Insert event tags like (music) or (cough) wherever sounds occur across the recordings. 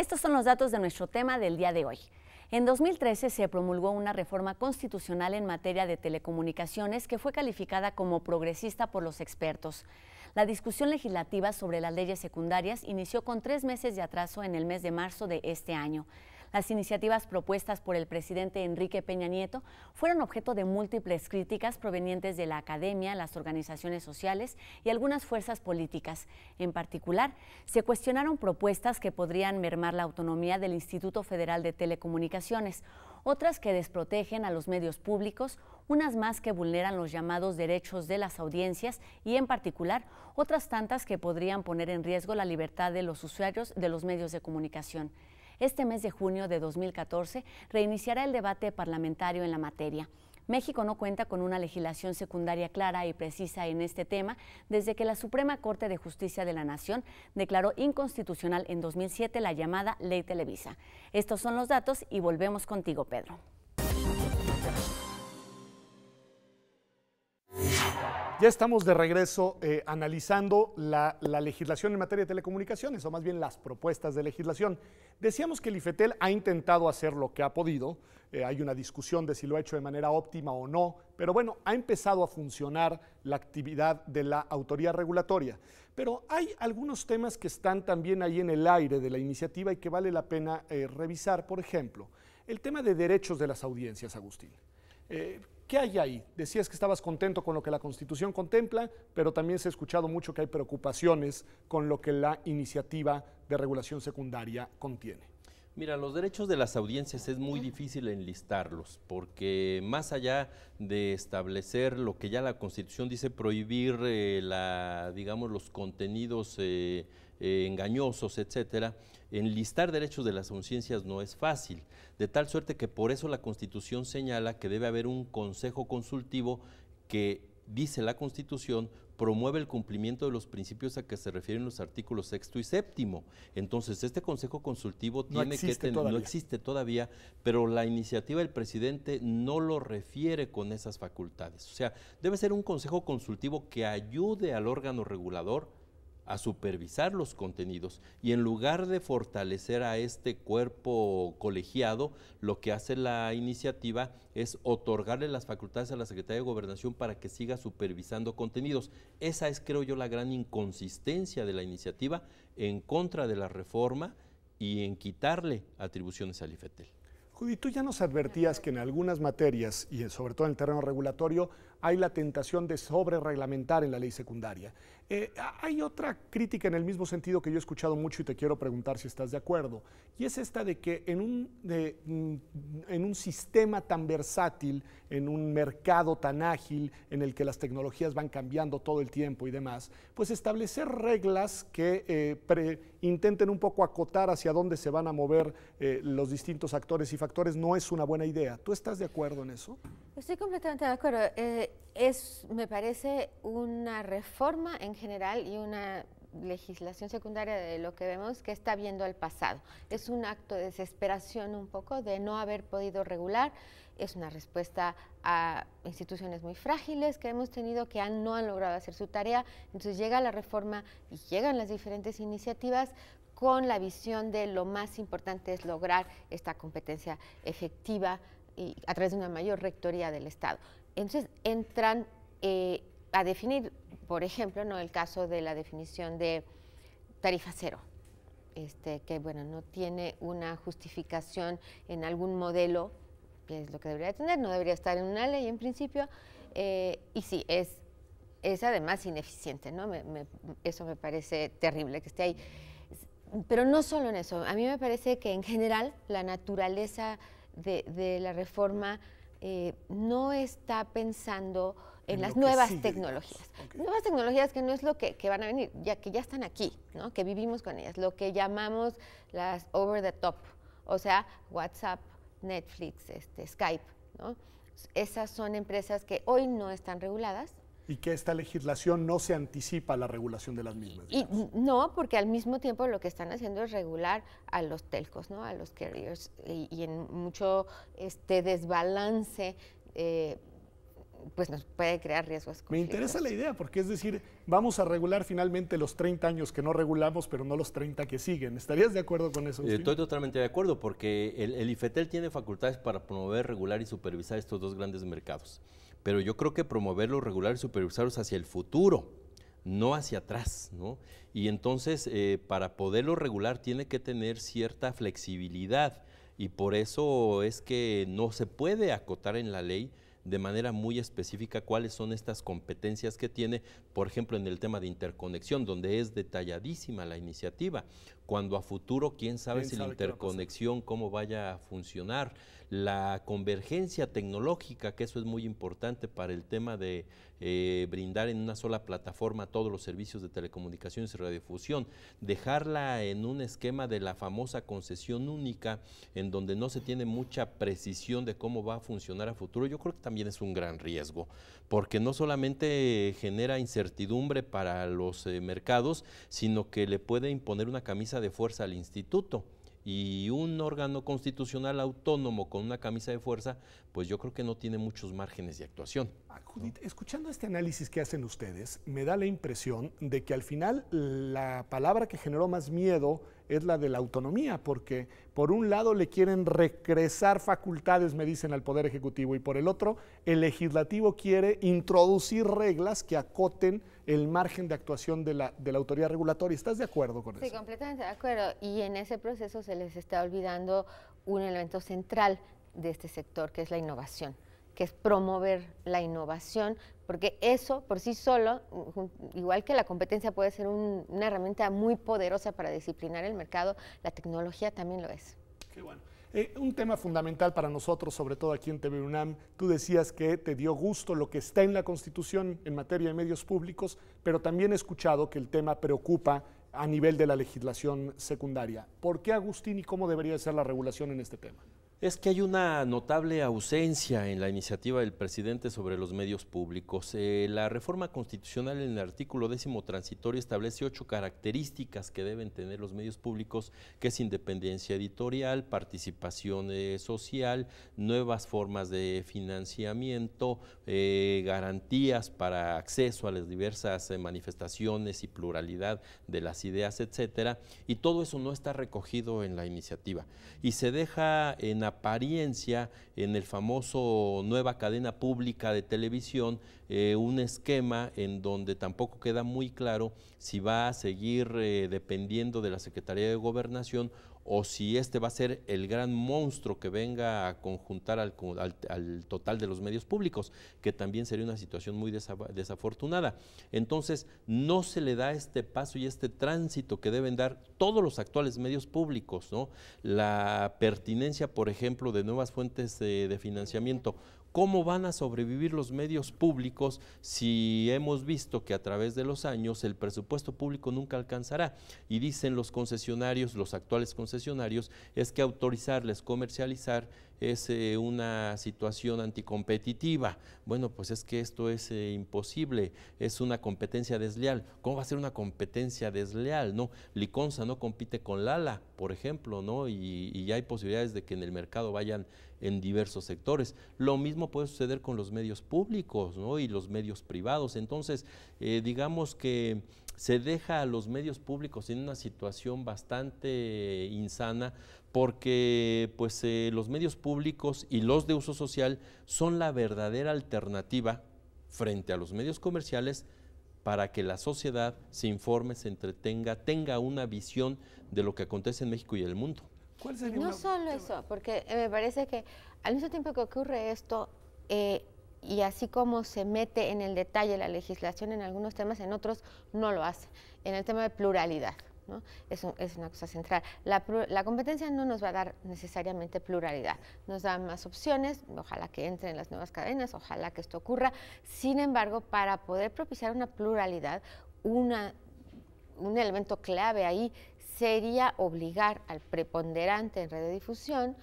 Estos son los datos de nuestro tema del día de hoy. En 2013 se promulgó una reforma constitucional en materia de telecomunicaciones que fue calificada como progresista por los expertos. La discusión legislativa sobre las leyes secundarias inició con tres meses de atraso en el mes de marzo de este año. Las iniciativas propuestas por el presidente Enrique Peña Nieto fueron objeto de múltiples críticas provenientes de la academia, las organizaciones sociales y algunas fuerzas políticas. En particular, se cuestionaron propuestas que podrían mermar la autonomía del Instituto Federal de Telecomunicaciones, otras que desprotegen a los medios públicos, unas más que vulneran los llamados derechos de las audiencias y en particular otras tantas que podrían poner en riesgo la libertad de los usuarios de los medios de comunicación este mes de junio de 2014 reiniciará el debate parlamentario en la materia. México no cuenta con una legislación secundaria clara y precisa en este tema desde que la Suprema Corte de Justicia de la Nación declaró inconstitucional en 2007 la llamada Ley Televisa. Estos son los datos y volvemos contigo, Pedro. Ya estamos de regreso eh, analizando la, legislación en materia de telecomunicaciones, o más bien las propuestas de legislación. Decíamos que el IFETEL ha intentado hacer lo que ha podido, eh, hay una discusión de si lo ha hecho de manera óptima o no, pero bueno, ha empezado a funcionar la actividad de la autoría regulatoria. Pero hay algunos temas que están también ahí en el aire de la iniciativa y que vale la pena eh, revisar, por ejemplo, el tema de derechos de las audiencias, Agustín. ¿Qué hay ahí? Decías que estabas contento con lo que la Constitución contempla, pero también se ha escuchado mucho que hay preocupaciones con lo que la iniciativa de regulación secundaria contiene. Mira, los derechos de las audiencias es muy difícil enlistarlos, porque más allá de establecer lo que ya la Constitución dice, prohibir eh, la, digamos, los contenidos eh, eh, engañosos, etcétera, enlistar derechos de las conciencias no es fácil, de tal suerte que por eso la Constitución señala que debe haber un consejo consultivo que, dice la Constitución, promueve el cumplimiento de los principios a que se refieren los artículos sexto y séptimo. Entonces, este Consejo Consultivo tiene que no existe todavía, pero la iniciativa del presidente no lo refiere con esas facultades. O sea, debe ser un Consejo Consultivo que ayude al órgano regulador a supervisar los contenidos y en lugar de fortalecer a este cuerpo colegiado, lo que hace la iniciativa es otorgarle las facultades a la Secretaría de Gobernación para que siga supervisando contenidos. Esa es, creo yo, la gran inconsistencia de la iniciativa en contra de la reforma y en quitarle atribuciones al IFETEL. Judy, tú ya nos advertías que en algunas materias, y sobre todo en el terreno regulatorio, hay la tentación de sobrereglamentar en la ley secundaria. Eh, hay otra crítica en el mismo sentido que yo he escuchado mucho y te quiero preguntar si estás de acuerdo, y es esta de que en un, mm, en un sistema tan versátil, en un mercado tan ágil, en el que las tecnologías van cambiando todo el tiempo y demás, pues establecer reglas que eh, intenten un poco acotar hacia dónde se van a mover eh, los distintos actores y factores no es una buena idea. ¿Tú estás de acuerdo en eso? Estoy completamente de acuerdo es, me parece, una reforma en general y una legislación secundaria de lo que vemos que está viendo al pasado. Es un acto de desesperación un poco de no haber podido regular, es una respuesta a instituciones muy frágiles que hemos tenido que no han logrado hacer su tarea, entonces llega la reforma y llegan las diferentes iniciativas con la visión de lo más importante es lograr esta competencia efectiva y a través de una mayor rectoría del Estado. Entonces entran eh, a definir, por ejemplo, ¿no? el caso de la definición de tarifa cero, este, que bueno, no tiene una justificación en algún modelo, que es lo que debería tener, no debería estar en una ley en principio, eh, y sí, es, es además ineficiente, ¿no? eso me parece terrible que esté ahí. Pero no solo en eso, a mí me parece que en general la naturaleza de, de la reforma eh, no está pensando en, las nuevas tecnologías. Nuevas tecnologías que no es lo que, que, van a venir, ya que ya están aquí, ¿no? que vivimos con ellas, lo que llamamos las over the top, o sea, WhatsApp, Netflix, este, Skype. ¿no? Esas son empresas que hoy no están reguladas, y que esta legislación no se anticipa a la regulación de las mismas. no, porque al mismo tiempo lo que están haciendo es regular a los telcos, a los carriers, y, en mucho este desbalance. Eh, pues nos puede crear riesgos. Me interesa la idea, porque es decir, vamos a regular finalmente los 30 años que no regulamos, pero no los 30 que siguen. ¿Estarías de acuerdo con eso? Eh, estoy totalmente de acuerdo, porque el, el IFETEL tiene facultades para promover, regular y supervisar estos dos grandes mercados pero yo creo que promover los y supervisarlos hacia el futuro, no hacia atrás, ¿no? Y entonces, eh, para poderlo regular tiene que tener cierta flexibilidad y por eso es que no se puede acotar en la ley de manera muy específica cuáles son estas competencias que tiene, por ejemplo, en el tema de interconexión, donde es detalladísima la iniciativa, cuando a futuro quién sabe si la interconexión cómo vaya a funcionar, la convergencia tecnológica, que eso es muy importante para el tema de eh, brindar en una sola plataforma todos los servicios de telecomunicaciones y radiodifusión, dejarla en un esquema de la famosa concesión única, en donde no se tiene mucha precisión de cómo va a funcionar a futuro, yo creo que también es un gran riesgo, porque no solamente genera incertidumbre para los eh, mercados, sino que le puede imponer una camisa de fuerza al instituto y un órgano constitucional autónomo con una camisa de fuerza, pues yo creo que no tiene muchos márgenes de actuación. Ah, escuchando este análisis que hacen ustedes, me da la impresión de que al final la palabra que generó más miedo es la de la autonomía, porque por un lado le quieren regresar facultades, me dicen, al Poder Ejecutivo, y por el otro, el legislativo quiere introducir reglas que acoten el margen de actuación de la, de la autoridad regulatoria. ¿Estás de acuerdo con eso? Sí, completamente de acuerdo. Y en ese proceso se les está olvidando un elemento central de este sector, que es la innovación que es promover la innovación, porque eso por sí solo, igual que la competencia puede ser una herramienta muy poderosa para disciplinar el mercado, la tecnología también lo es. Qué bueno. Eh, un tema fundamental para nosotros, sobre todo aquí en TV UNAM, tú decías que te dio gusto lo que está en la Constitución en materia de medios públicos, pero también he escuchado que el tema preocupa a nivel de la legislación secundaria. ¿Por qué, Agustín, y cómo debería ser la regulación en este tema? Es que hay una notable ausencia en la iniciativa del presidente sobre los medios públicos. Eh, la reforma constitucional en el artículo décimo transitorio establece ocho características que deben tener los medios públicos, que es independencia editorial, participación eh, social, nuevas formas de financiamiento, eh, garantías para acceso a las diversas manifestaciones y pluralidad de las ideas, etcétera. Y todo eso no está recogido en la iniciativa y se deja en apariencia en el famoso nueva cadena pública de televisión eh, un esquema en donde tampoco queda muy claro si va a seguir eh, dependiendo de la Secretaría de Gobernación o si este va a ser el gran monstruo que venga a conjuntar al, total de los medios públicos, que también sería una situación muy desafortunada. Entonces, no se le da este paso y este tránsito que deben dar todos los actuales medios públicos, ¿no? La pertinencia, por ejemplo, de nuevas fuentes de, eh, de financiamiento ¿Cómo van a sobrevivir los medios públicos si hemos visto que a través de los años el presupuesto público nunca alcanzará? Y dicen los concesionarios, los actuales concesionarios, es que autorizarles comercializar es eh, una situación anticompetitiva. Bueno, pues es que esto es eh, imposible, es una competencia desleal. ¿Cómo va a ser una competencia desleal? No, Liconza no compite con Lala, por ejemplo, ¿no? Y, hay posibilidades de que en el mercado vayan en diversos sectores. Lo mismo puede suceder con los medios públicos, Y los medios privados. Entonces, eh, digamos que se deja a los medios públicos en una situación bastante insana porque pues, eh, los medios públicos y los de uso social son la verdadera alternativa frente a los medios comerciales para que la sociedad se informe, se entretenga, tenga una visión de lo que acontece en México y el mundo. no solo eso, porque eh, me parece que al mismo tiempo que ocurre esto, eh, y así como se mete en el detalle la legislación en algunos temas, en otros no lo hace, en el tema de pluralidad es una cosa central. La, competencia no nos va a dar necesariamente pluralidad, nos da más opciones, ojalá que entren las nuevas cadenas, ojalá que esto ocurra. Sin embargo, para poder propiciar una pluralidad, un elemento clave ahí sería obligar al preponderante en difusión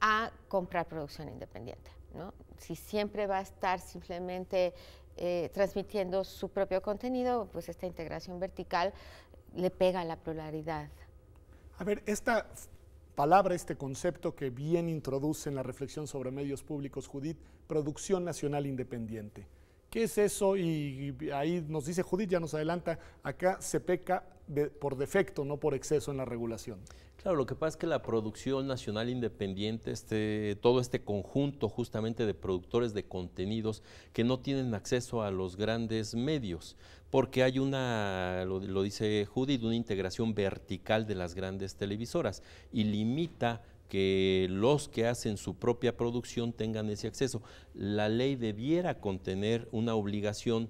a comprar producción independiente. Si siempre va a estar simplemente eh, transmitiendo su propio contenido, pues esta integración vertical le pega a la pluralidad. A ver, esta palabra, este concepto que bien introduce en la reflexión sobre medios públicos, Judith, producción nacional independiente. ¿Qué es eso? Y, ahí nos dice Judith, ya nos adelanta, acá se peca por defecto, no por exceso en la regulación. Claro, lo que pasa es que la producción nacional independiente, este, todo este conjunto justamente de productores de contenidos que no tienen acceso a los grandes medios, porque hay una, lo dice Judith, una integración vertical de las grandes televisoras y limita que los que hacen su propia producción tengan ese acceso. La ley debiera contener una obligación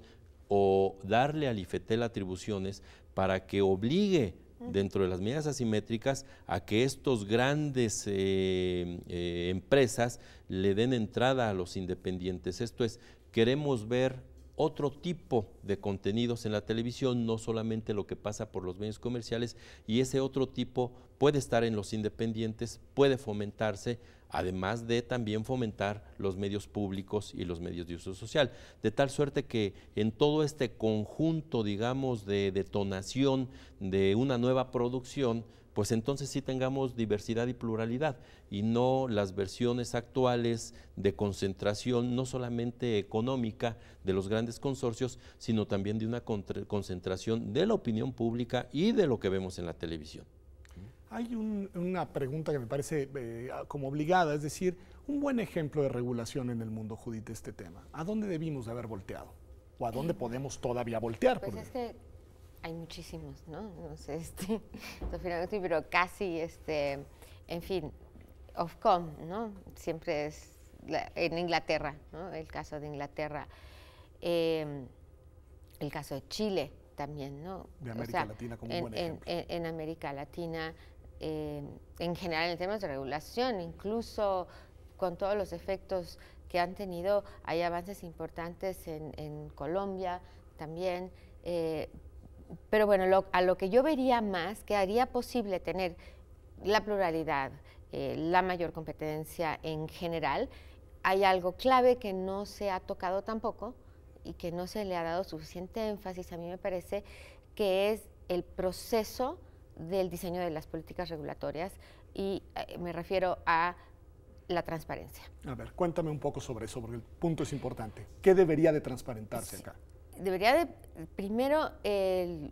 o darle al IFETEL atribuciones para que obligue dentro de las medidas asimétricas a que estos grandes eh, eh, empresas le den entrada a los independientes. Esto es, queremos ver otro tipo de contenidos en la televisión, no solamente lo que pasa por los medios comerciales, y ese otro tipo puede estar en los independientes, puede fomentarse, además de también fomentar los medios públicos y los medios de uso social, de tal suerte que en todo este conjunto, digamos, de detonación de una nueva producción, pues entonces sí tengamos diversidad y pluralidad y no las versiones actuales de concentración, no solamente económica de los grandes consorcios, sino también de una concentración de la opinión pública y de lo que vemos en la televisión. Hay una pregunta que me parece eh, como obligada, es decir, un buen ejemplo de regulación en el mundo, Judith, este tema. ¿A dónde debimos de haber volteado? ¿O a dónde podemos todavía voltear? Pues hay muchísimos, ¿no? No sé, (laughs) este, pero casi, este, en fin, Ofcom, ¿no? Siempre es en Inglaterra, ¿no? El caso de Inglaterra. Em, el caso de Chile también, ¿no? De América Latina como en, un ejemplo. En, América Latina, em, en general, en temas de regulación, incluso con todos los efectos que han tenido, hay avances importantes en, Colombia también, eh, pero bueno, a lo que yo vería más que haría posible tener la pluralidad, eh, la mayor competencia en general, hay algo clave que no se ha tocado tampoco y que no se le ha dado suficiente énfasis, a mí me parece, que es el proceso del diseño de las políticas regulatorias y eh, me refiero a la transparencia. A ver, cuéntame un poco sobre eso, porque el punto es importante. ¿Qué debería de transparentarse acá? debería de, primero,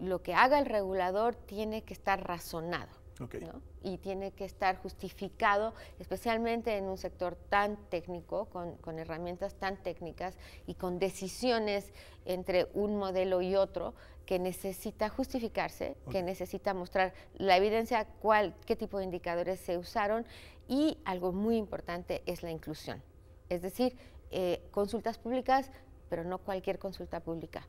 lo que haga el regulador tiene que estar razonado. Y tiene que estar justificado, especialmente en un sector tan técnico, con, herramientas tan técnicas y con decisiones entre un modelo y otro, que necesita justificarse, que necesita mostrar la evidencia, cuál, qué tipo de indicadores se usaron y algo muy importante es la inclusión. Es decir, eh, consultas públicas pero no cualquier consulta pública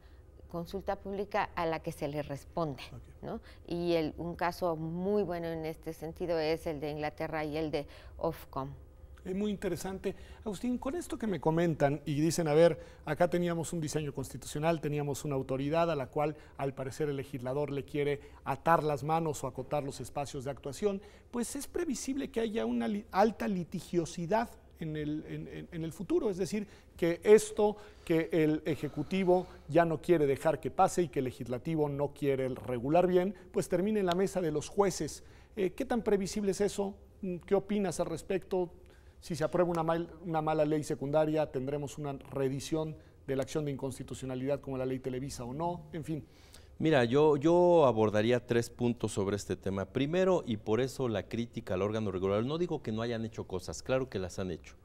consulta pública a la que se le responde. ¿no? Y el, un caso muy bueno en este sentido es el de Inglaterra y el de Ofcom. Es eh, muy interesante. Agustín, con esto que me comentan y dicen, a ver, acá teníamos un diseño constitucional, teníamos una autoridad a la cual al parecer el legislador le quiere atar las manos o acotar los espacios de actuación, pues es previsible que haya una alta litigiosidad en el, futuro. Es decir, que esto que el Ejecutivo ya no quiere dejar que pase y que el Legislativo no quiere regular bien, pues termine en la mesa de los jueces. Eh, ¿Qué tan previsible es eso? ¿Qué opinas al respecto? Si se aprueba una, una mala ley secundaria, ¿tendremos una reedición de la acción de inconstitucionalidad como la ley Televisa o no? En fin. Mira, yo, abordaría tres puntos sobre este tema. Primero, y por eso la crítica al órgano regular, no digo que no hayan hecho cosas, claro que las han hecho,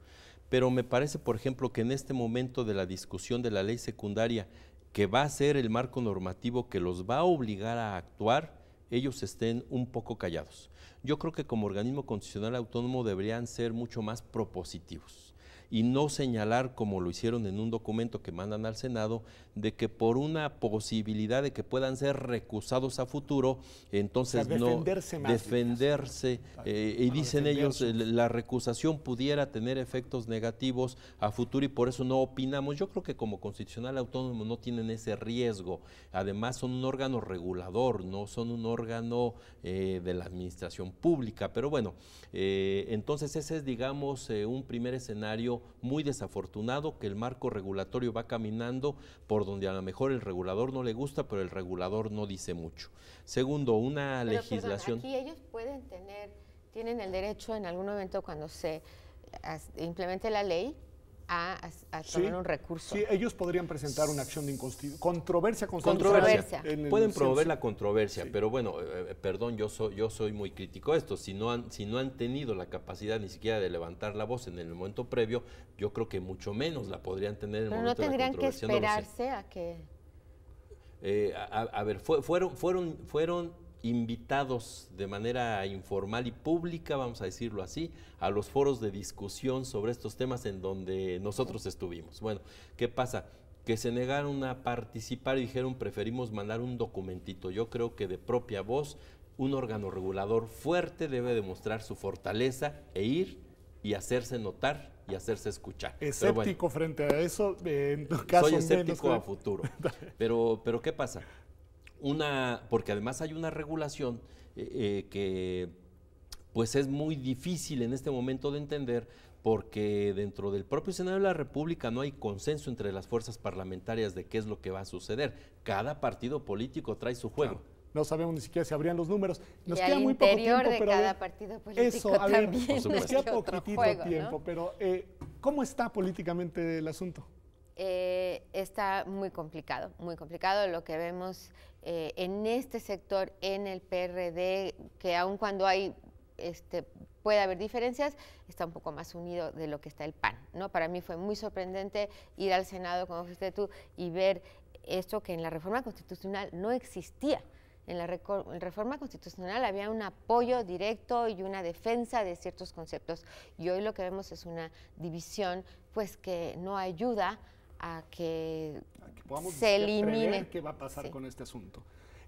pero me parece, por ejemplo, que en este momento de la discusión de la ley secundaria, que va a ser el marco normativo que los va a obligar a actuar, ellos estén un poco callados. Yo creo que como organismo constitucional autónomo deberían ser mucho más propositivos y no señalar, como lo hicieron en un documento que mandan al Senado, de que por una posibilidad de que puedan ser recusados a futuro, entonces defenderse no defenderse. Eh, y dicen ellos, la recusación pudiera tener efectos negativos a futuro y por eso no opinamos. Yo creo que como constitucional autónomo no tienen ese riesgo. Además, son un órgano regulador, no son un órgano eh, de la administración pública. Pero bueno, eh, entonces ese es, digamos, un primer escenario muy desafortunado que el marco regulatorio va caminando por donde a lo mejor el regulador no le gusta, pero el regulador no dice mucho. Segundo, una pues, legislación... ellos pueden tener, tienen el derecho en algún momento cuando se implemente la ley a, tomar un recurso. Sí, ellos podrían presentar una acción de inconstitucionalidad. Controversia constitucional. Controversia. Pueden promover la controversia, pero bueno, eh, eh, perdón, yo soy, yo soy muy crítico a esto. Si no, han, si no han tenido la capacidad ni siquiera de levantar la voz en el momento previo, yo creo que mucho menos la podrían tener en el momento no de la que esperarse a que... Eh, a, ver, fueron, fueron, fueron invitados de manera informal y pública, vamos a decirlo así, a los foros de discusión sobre estos temas en donde nosotros estuvimos. Bueno, ¿qué pasa? que se negaron a participar y dijeron preferimos mandar un documentito. Yo creo que de propia voz un órgano regulador fuerte debe demostrar su fortaleza e ir y hacerse notar y hacerse escuchar. Escéptico frente a eso, en tu caso. Soy escéptico a futuro. (laughs) pero, pero ¿qué pasa? una, porque además hay una regulación eh, eh, que pues es muy difícil en este momento de entender porque dentro del propio Senado de la República no hay consenso entre las fuerzas parlamentarias de qué es lo que va a suceder. Cada partido político trae su juego. No sabemos ni siquiera si abrían los números. Nos queda muy poco tiempo, de pero cada eh, partido político eso, A ver, (laughs) poquitito tiempo, pero ¿cómo está políticamente el asunto? Eh, está muy complicado, muy complicado lo que vemos eh, en este sector, en el PRD, que aun cuando hay este, puede haber diferencias, está un poco más unido de lo que está el PAN. ¿no? Para mí fue muy sorprendente ir al Senado, como fuiste tú, y ver esto que en la reforma constitucional no existía. En la reforma constitucional había un apoyo directo y una defensa de ciertos conceptos y hoy lo que vemos es una división pues que no ayuda a que, podamos se elimine. qué va a pasar con este asunto.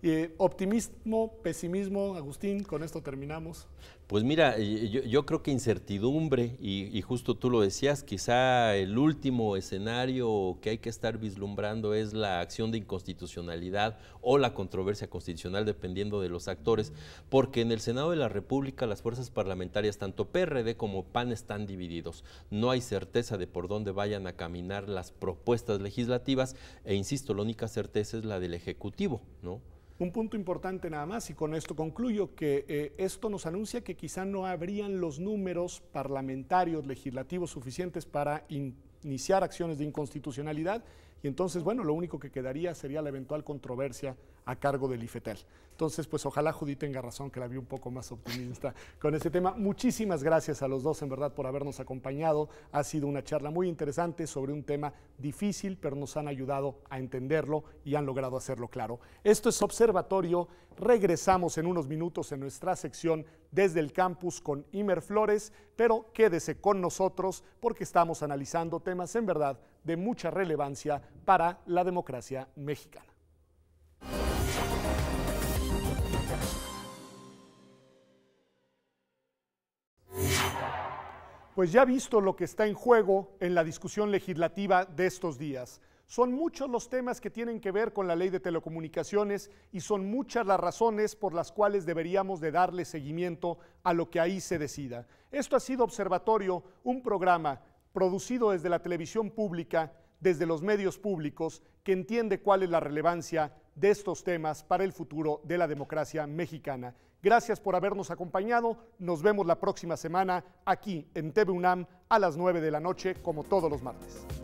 Eh, optimismo, pesimismo, Agustín, con esto terminamos. Pues mira, yo, creo que incertidumbre, y, y, justo tú lo decías, quizá el último escenario que hay que estar vislumbrando es la acción de inconstitucionalidad o la controversia constitucional, dependiendo de los actores, porque en el Senado de la República las fuerzas parlamentarias, tanto PRD como PAN, están divididos. No hay certeza de por dónde vayan a caminar las propuestas legislativas, e insisto, la única certeza es la del Ejecutivo, ¿no? Un punto importante nada más, y con esto concluyo, que eh, esto nos anuncia que quizá no habrían los números parlamentarios legislativos suficientes para iniciar acciones de inconstitucionalidad, y entonces, bueno, lo único que quedaría sería la eventual controversia a cargo del IFETEL. Entonces, pues ojalá Judith tenga razón, que la vi un poco más optimista con este tema. Muchísimas gracias a los dos, en verdad, por habernos acompañado. Ha sido una charla muy interesante sobre un tema difícil, pero nos han ayudado a entenderlo y han logrado hacerlo claro. Esto es Observatorio. Regresamos en unos minutos en nuestra sección desde el campus con Imer Flores, pero quédese con nosotros porque estamos analizando temas en verdad de mucha relevancia para la democracia mexicana. pues ya visto lo que está en juego en la discusión legislativa de estos días. Son muchos los temas que tienen que ver con la ley de telecomunicaciones y son muchas las razones por las cuales deberíamos de darle seguimiento a lo que ahí se decida. Esto ha sido Observatorio, un programa producido desde la televisión pública, desde los medios públicos, que entiende cuál es la relevancia de estos temas para el futuro de la democracia mexicana. Gracias por habernos acompañado. Nos vemos la próxima semana aquí en TV a las 9 de la noche, como todos los martes.